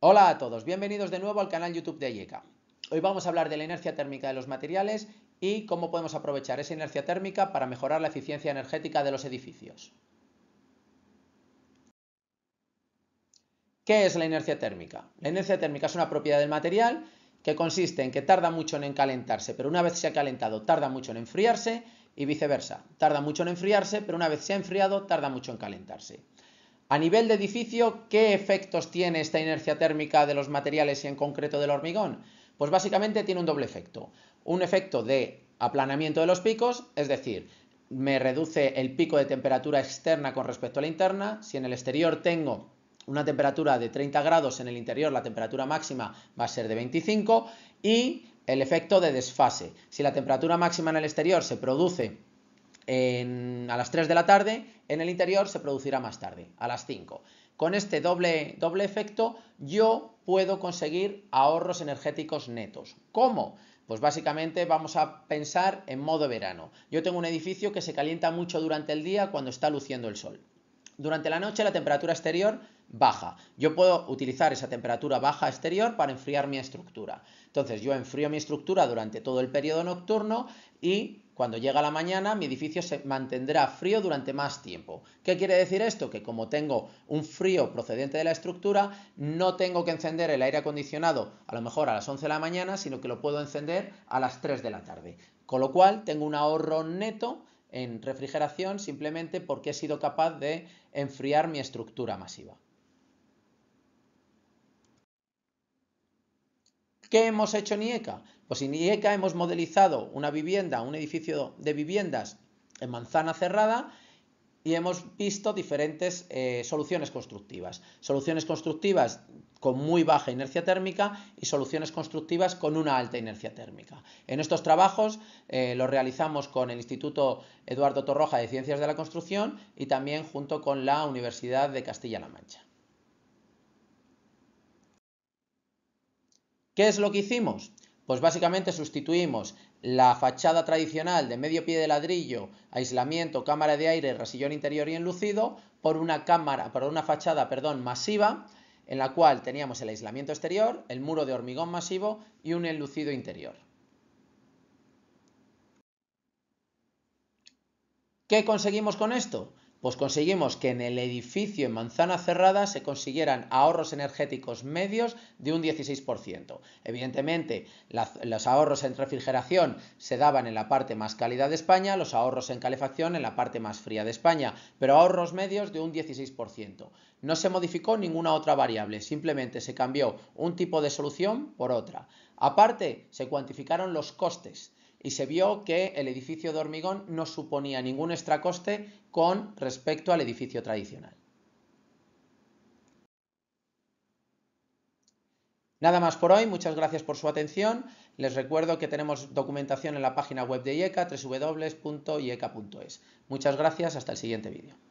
Hola a todos, bienvenidos de nuevo al canal YouTube de IECA. Hoy vamos a hablar de la inercia térmica de los materiales y cómo podemos aprovechar esa inercia térmica para mejorar la eficiencia energética de los edificios. ¿Qué es la inercia térmica? La inercia térmica es una propiedad del material que consiste en que tarda mucho en encalentarse, pero una vez se ha calentado tarda mucho en enfriarse y viceversa. Tarda mucho en enfriarse, pero una vez se ha enfriado tarda mucho en calentarse. A nivel de edificio, ¿qué efectos tiene esta inercia térmica de los materiales y en concreto del hormigón? Pues básicamente tiene un doble efecto. Un efecto de aplanamiento de los picos, es decir, me reduce el pico de temperatura externa con respecto a la interna. Si en el exterior tengo una temperatura de 30 grados, en el interior la temperatura máxima va a ser de 25 y el efecto de desfase. Si la temperatura máxima en el exterior se produce a las 3 de la tarde, en el interior se producirá más tarde, a las 5. Con este doble, doble efecto yo puedo conseguir ahorros energéticos netos. ¿Cómo? Pues básicamente vamos a pensar en modo verano. Yo tengo un edificio que se calienta mucho durante el día cuando está luciendo el sol. Durante la noche la temperatura exterior baja. Yo puedo utilizar esa temperatura baja exterior para enfriar mi estructura. Entonces yo enfrío mi estructura durante todo el periodo nocturno y cuando llega la mañana mi edificio se mantendrá frío durante más tiempo. ¿Qué quiere decir esto? Que como tengo un frío procedente de la estructura, no tengo que encender el aire acondicionado a lo mejor a las 11 de la mañana, sino que lo puedo encender a las 3 de la tarde. Con lo cual tengo un ahorro neto en refrigeración simplemente porque he sido capaz de enfriar mi estructura masiva. ¿Qué hemos hecho en IECA? Pues en IECA hemos modelizado una vivienda, un edificio de viviendas en manzana cerrada y hemos visto diferentes eh, soluciones constructivas. Soluciones constructivas con muy baja inercia térmica y soluciones constructivas con una alta inercia térmica. En estos trabajos eh, los realizamos con el Instituto Eduardo Torroja de Ciencias de la Construcción y también junto con la Universidad de Castilla-La Mancha. ¿Qué es lo que hicimos? Pues básicamente sustituimos la fachada tradicional de medio pie de ladrillo, aislamiento, cámara de aire, rasillón interior y enlucido por una una fachada, perdón, masiva en la cual teníamos el aislamiento exterior, el muro de hormigón masivo y un enlucido interior. ¿Qué conseguimos con esto? pues conseguimos que en el edificio en manzana cerrada se consiguieran ahorros energéticos medios de un 16%. Evidentemente, los ahorros en refrigeración se daban en la parte más cálida de España, los ahorros en calefacción en la parte más fría de España, pero ahorros medios de un 16%. No se modificó ninguna otra variable, simplemente se cambió un tipo de solución por otra. Aparte, se cuantificaron los costes y se vio que el edificio de hormigón no suponía ningún extracoste con respecto al edificio tradicional. Nada más por hoy, muchas gracias por su atención. Les recuerdo que tenemos documentación en la página web de IECA, www.ieca.es. Muchas gracias, hasta el siguiente vídeo.